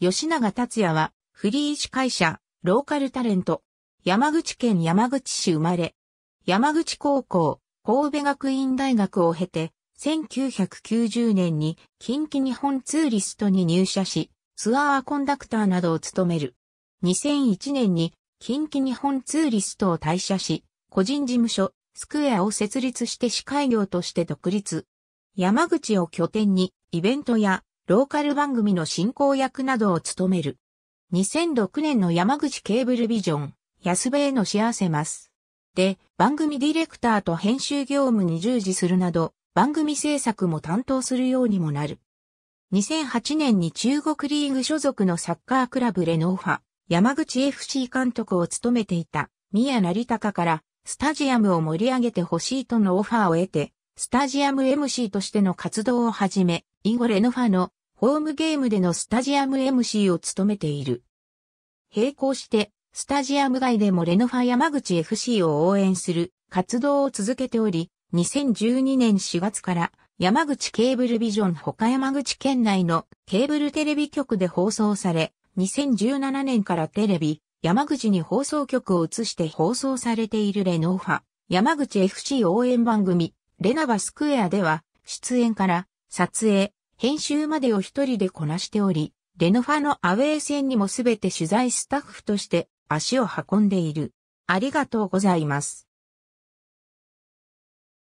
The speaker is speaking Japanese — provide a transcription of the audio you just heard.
吉永達也は、フリー司会者、ローカルタレント、山口県山口市生まれ、山口高校、神戸学院大学を経て、1990年に近畿日本ツーリストに入社し、ツアーコンダクターなどを務める。2001年に近畿日本ツーリストを退社し、個人事務所、スクエアを設立して司会業として独立。山口を拠点にイベントやローカル番組の進行役などを務める。2006年の山口ケーブルビジョン、安部への幸せます。で、番組ディレクターと編集業務に従事するなど、番組制作も担当するようにもなる。2008年に中国リーグ所属のサッカークラブレノーファ、山口 FC 監督を務めていた宮成隆からスタジアムを盛り上げてほしいとのオファーを得て、スタジアム MC としての活動を始め、ンゴレノファのホームゲームでのスタジアム MC を務めている。並行して、スタジアム外でもレノファ山口 FC を応援する活動を続けており、2012年4月から山口ケーブルビジョン他山口県内のケーブルテレビ局で放送され、2017年からテレビ、山口に放送局を移して放送されているレノファ、山口 FC 応援番組、レナバスクエアでは、出演から撮影、編集までを一人でこなしており、レノファのアウェー戦にもすべて取材スタッフとして足を運んでいる。ありがとうございます。